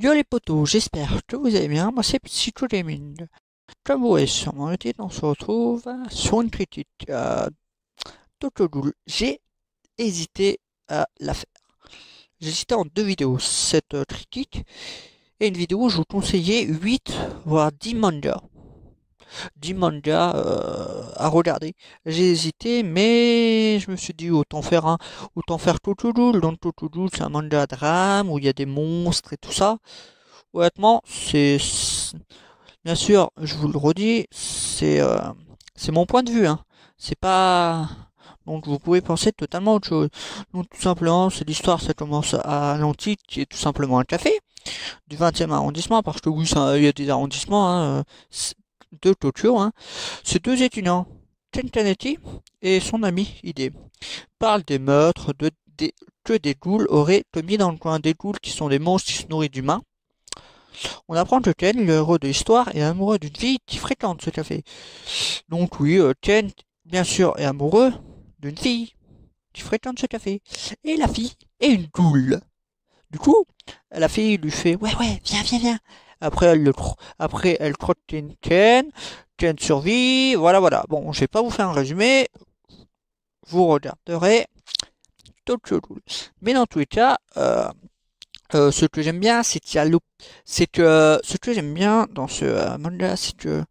Yo les potos, j'espère que vous allez bien, moi c'est PsychoDemine Comme vous l'avez sûrement été, on se retrouve sur une critique euh, Tokyo J'ai hésité à la faire. J'ai hésité en deux vidéos, cette euh, critique et une vidéo où je vous conseillais 8 voire 10 mangas du manga euh, à regarder. J'ai hésité, mais je me suis dit autant faire un, autant faire Totodul. Donc Totodul, c'est un manga drame où il y a des monstres et tout ça. Honnêtement, c'est bien sûr, je vous le redis, c'est euh, c'est mon point de vue. Hein. C'est pas donc vous pouvez penser totalement autre chose. Donc tout simplement, c'est l'histoire, ça commence à l'antique, qui est tout simplement un café du 20e arrondissement, parce que oui, il y a des arrondissements, hein, euh, de Tokyo, hein, ces deux étudiants, Kaneti et son ami Hide, parlent des meurtres de, que des ghouls auraient commis dans le coin. Des ghouls qui sont des monstres qui se nourrissent d'humains. On apprend que Ken, le héros de l'histoire, est amoureux d'une fille qui fréquente ce café. Donc oui, euh, Ken, bien sûr, est amoureux d'une fille qui fréquente ce café. Et la fille est une goule. Du coup, la fille lui fait Ouais, ouais, viens, viens, viens. Après, elle le après, elle crotte survit. Voilà, voilà. Bon, je vais pas vous faire un résumé. Vous regarderez. Mais dans tous les cas, euh, euh, ce que j'aime bien, c'est c'est que euh, ce que j'aime bien dans ce manga, c'est que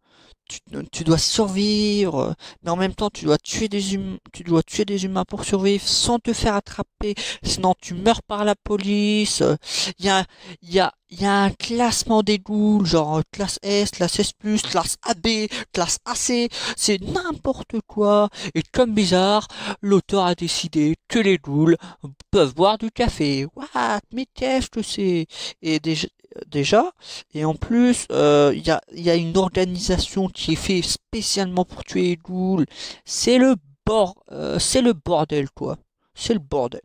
tu, dois survivre, mais en même temps tu dois tuer des humains, tu dois tuer des humains pour survivre sans te faire attraper, sinon tu meurs par la police. Il y a, y, a, y a un classement des ghouls, genre euh, classe S, classe S+, classe AB, classe AC, c'est n'importe quoi. Et comme bizarre, l'auteur a décidé que les ghouls peuvent boire du café. What Mais qu'est-ce que c'est Et déjà. Et en plus, euh, il y, a, une organisation qui est faite spécialement pour tuer les ghouls. C'est le, bord, euh, c'est le bordel, quoi. C'est le bordel.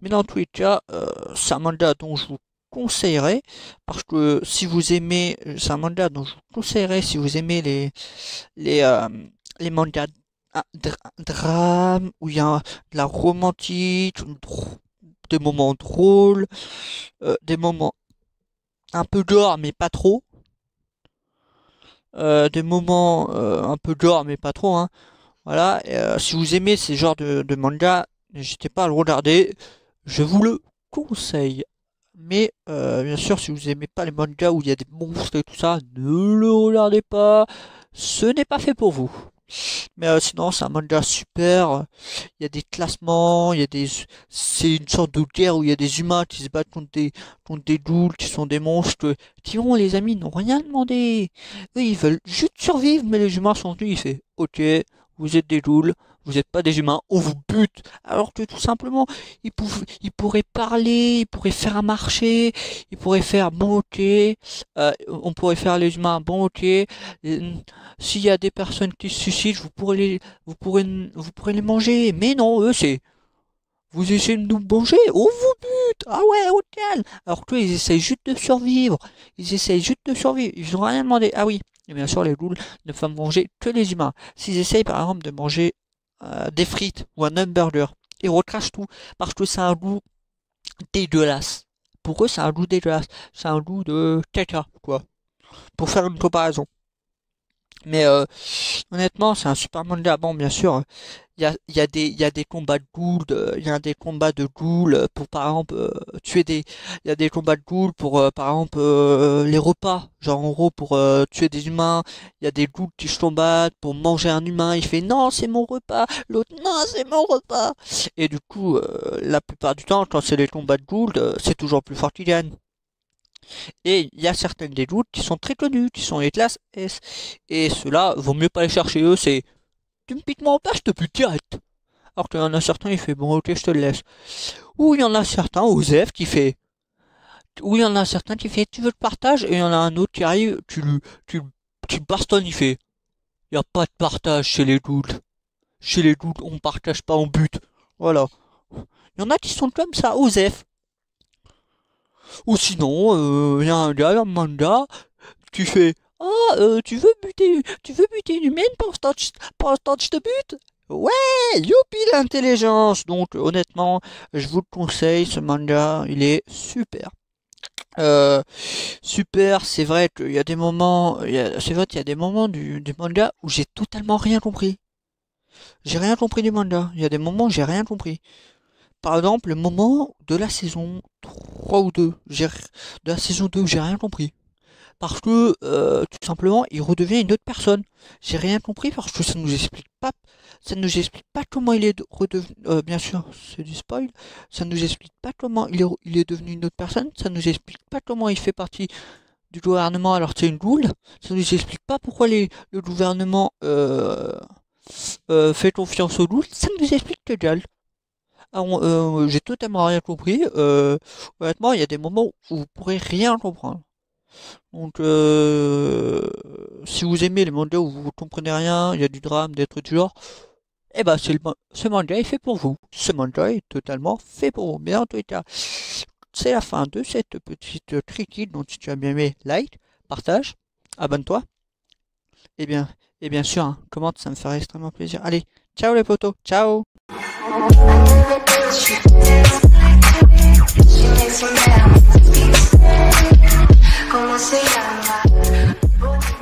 Mais dans tous les cas, euh, c'est un mandat dont je vous conseillerais, parce que si vous aimez, c'est un mandat dont je vous conseillerais, si vous aimez les, les, les mangas où il y a de la romantique, des moments drôles, des moments un peu gore mais pas trop. Euh, des moments euh, un peu gore mais pas trop. Hein. Voilà. Euh, si vous aimez ces genres de, de manga, n'hésitez pas à le regarder. Je vous le conseille. Mais bien sûr, si vous aimez pas les mangas où il y a des monstres et tout ça, ne le regardez pas. Ce n'est pas fait pour vous. Mais euh, sinon, c'est un manga super. Il y a des classements, il y a des. C'est une sorte de guerre où il y a des humains qui se battent contre des contre des ghouls qui sont des monstres. Qui ont les amis n'ont rien demandé. Eux, ils veulent juste survivre, mais les humains sont venus. Il fait, ok, vous êtes des ghouls, vous n'êtes pas des humains, on vous bute. Alors que tout simplement, ils, ils pourraient parler, ils pourraient faire un marché, ils pourraient faire bon euh, on pourrait faire les humains bon S'il y a des personnes qui se suicident, vous pourrez les, vous pourrez, vous pourrez manger. Mais non, eux c'est vous essayez de nous manger, on vous bute, ah ouais, au Alors que ils essayent juste de survivre, ils essayent juste de survivre, ils n'ont rien demandé. Ah oui, et bien sûr les ghouls ne font manger que les humains. S'ils essayent par exemple de manger euh, des frites ou un hamburger. et recrache tout parce que c'est un goût dégueulasse. Pour eux, c'est un goût dégueulasse. C'est un goût de caca, quoi. Pour faire une comparaison. Mais euh, honnêtement, c'est un super manga. Bon, bien sûr, euh, il y a, y, a des, y a des combats de ghouls, il y a des combats de ghouls euh, pour, par exemple, tuer des... Il y a des combats de ghouls pour, par exemple, les repas. Genre, en gros, pour tuer des humains. Il y a des ghouls qui se combattent pour manger un humain. Il fait « Non, c'est mon repas !» L'autre « Non, c'est mon repas !» Et du coup, la plupart du temps, quand c'est les combats de ghouls, c'est toujours plus fort gagne. Et il y a certaines des doutes qui sont très connues, qui sont les classes S. Et cela, vaut mieux pas les chercher eux, c'est tu me piques mon pas, je te bute direct. Alors qu'il y en a certains, il fait bon, ok, je te le laisse. Ou il y en a certains, Ozef, qui fait. Ou il y en a certains qui fait tu veux le partage, et il y en a un autre qui arrive, tu le, tu, tu bastonnes, il fait. Y a pas de partage chez les doutes. Chez les doutes, on partage pas, en but. Voilà. Il y en a qui sont comme ça, F ou sinon, euh, il y a un gars, manga, tu fais Ah, euh, tu veux buter tu veux buter une humaine pour que je te bute Ouais, youpi l'intelligence Donc honnêtement, je vous le conseille, ce manga, il est super. Euh, super, c'est vrai qu'il y a des moments, c'est vrai qu'il y a des moments du, du manga où j'ai totalement rien compris. J'ai rien compris du manga. Il y a des moments où j'ai rien compris par exemple, le moment de la saison 3 ou 2. De la saison 2, j'ai rien compris. Parce que, euh, tout simplement, il redevient une autre personne. J'ai rien compris parce que ça nous explique pas, ça nous explique pas comment il est redevenu, euh, bien sûr, c'est du spoil. Ça nous explique pas comment il est, il est devenu une autre personne. Ça nous explique pas comment il fait partie du gouvernement alors que c'est une goule. Ça nous explique pas pourquoi les, le gouvernement, euh, fait confiance aux goules. ça ne nous explique que dalle. Ah, euh, j'ai totalement rien compris. Euh, honnêtement, il y a des moments où vous pourrez rien comprendre. Donc, euh, si vous aimez les monde où vous comprenez rien, il y a du drame, des trucs du genre, et eh ben, c'est ce manga est fait pour vous. Ce manga est totalement fait pour vous. Mais en tout cas, c'est la fin de cette petite critique. Donc, si tu as bien aimé, like, partage, abonne-toi. Et eh bien, et eh bien sûr, hein, commente, ça me ferait extrêmement plaisir. Allez, ciao les potos, ciao ¿Cómo se llama?